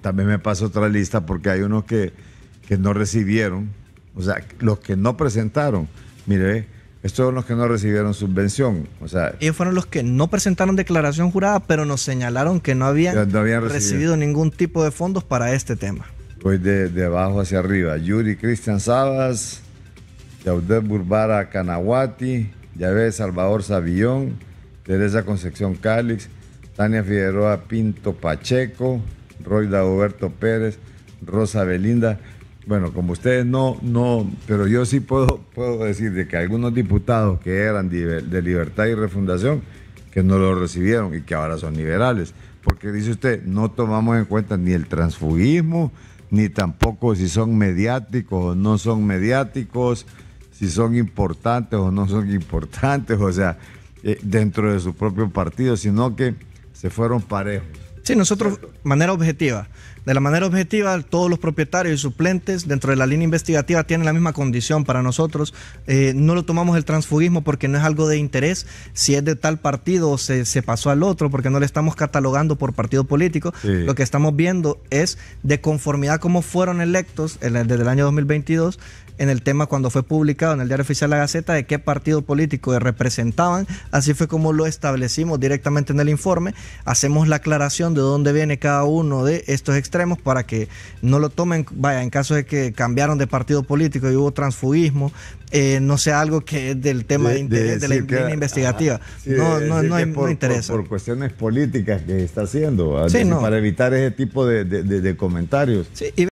también me pasó otra lista porque hay unos que, que no recibieron, o sea, los que no presentaron. Mire, estos son los que no recibieron subvención. O sea, Ellos fueron los que no presentaron declaración jurada, pero nos señalaron que no habían, recibido. ningún tipo de fondos para este tema. Voy de, abajo hacia arriba. Yuri Cristian Sabas, Yaudet Burbara Canahuati, Yahvé Salvador Savillón, Teresa Concepción Cálix, Tania Figueroa Pinto Pacheco, Roy Dagoberto Pérez, Rosa Belinda. Bueno, como ustedes no, no, pero yo sí puedo, puedo decir de que algunos diputados que eran de Libertad y Refundación, que no lo recibieron y que ahora son liberales. Porque dice usted, no tomamos en cuenta ni el transfugismo, ni tampoco si son mediáticos o no son mediáticos, si son importantes o no son importantes, o sea, eh, dentro de su propio partido, sino que se fueron parejos. Sí, nosotros, manera objetiva. De la manera objetiva, todos los propietarios y suplentes dentro de la línea investigativa tienen la misma condición para nosotros. Eh, no lo tomamos el transfugismo porque no es algo de interés. Si es de tal partido, se, se pasó al otro porque no le estamos catalogando por partido político. Lo que estamos viendo es de conformidad cómo fueron electos desde el año 2022 en el tema cuando fue publicado en el diario oficial La Gaceta de qué partido político representaban. Así fue como lo establecimos directamente en el informe. Hacemos la aclaración de dónde viene cada uno de estos extremos para que no lo tomen, vaya, en caso de que cambiaron de partido político y hubo transfugismo, eh, no sea algo que es del tema de, la investigación ah, investigativa. no, hay, por, no Por, cuestiones políticas que está haciendo, ah, para evitar ese tipo de, comentarios. Sí,